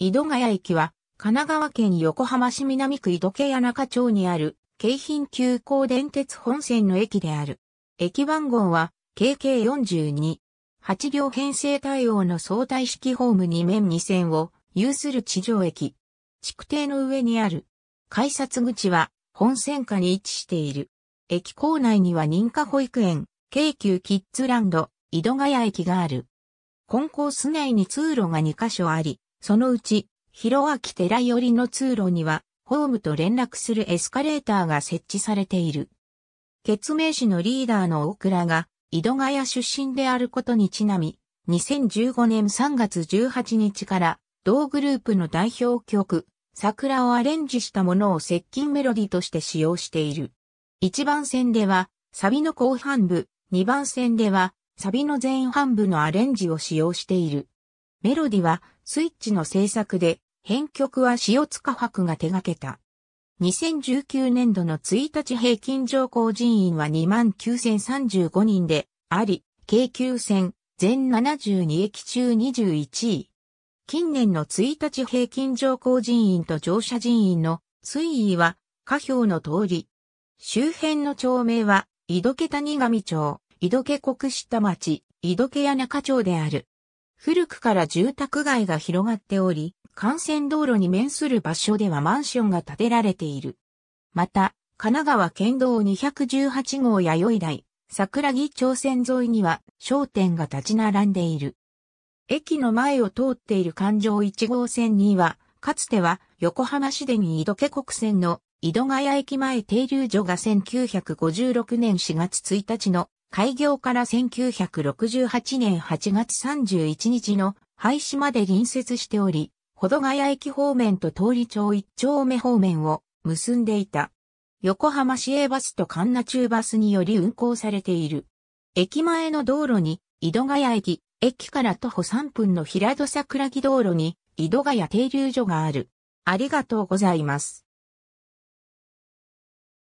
井戸ヶ谷駅は、神奈川県横浜市南区井戸家谷中町にある、京浜急行電鉄本線の駅である。駅番号は、KK42。8両編成対応の相対式ホーム2面2線を有する地上駅。築堤の上にある。改札口は本線下に位置している。駅構内には認可保育園、京急キッズランド、井戸ヶ谷駅がある。コンコース内に通路が2カ所あり、そのうち、広明寺寄りの通路には、ホームと連絡するエスカレーターが設置されている。決明市のリーダーの大倉が、井戸ヶ谷出身であることにちなみ、2015年3月18日から、同グループの代表曲、桜をアレンジしたものを接近メロディとして使用している。1番線では、サビの後半部、2番線では、サビの前半部のアレンジを使用している。メロディはスイッチの制作で、編曲は塩塚博が手掛けた。2019年度の1日平均上降人員は29,035人で、あり、京急線、全72駅中21位。近年の1日平均乗降人員と乗車人員の推移は、下表の通り。周辺の町名は、井戸家谷上町、井戸家国下町、井戸家谷中町である。古くから住宅街が広がっており、幹線道路に面する場所ではマンションが建てられている。また、神奈川県道218号弥生台、桜木町線沿いには商店が立ち並んでいる。駅の前を通っている環状1号線には、かつては横浜市でに井戸家国線の井戸ヶ谷駅前停留所が1956年4月1日の開業から1968年8月31日の廃止まで隣接しており、保土ヶ谷駅方面と通り町一丁目方面を結んでいた。横浜市営バスと神奈中バスにより運行されている。駅前の道路に、井戸ヶ谷駅、駅から徒歩3分の平戸桜木道路に、井戸ヶ谷停留所がある。ありがとうございます。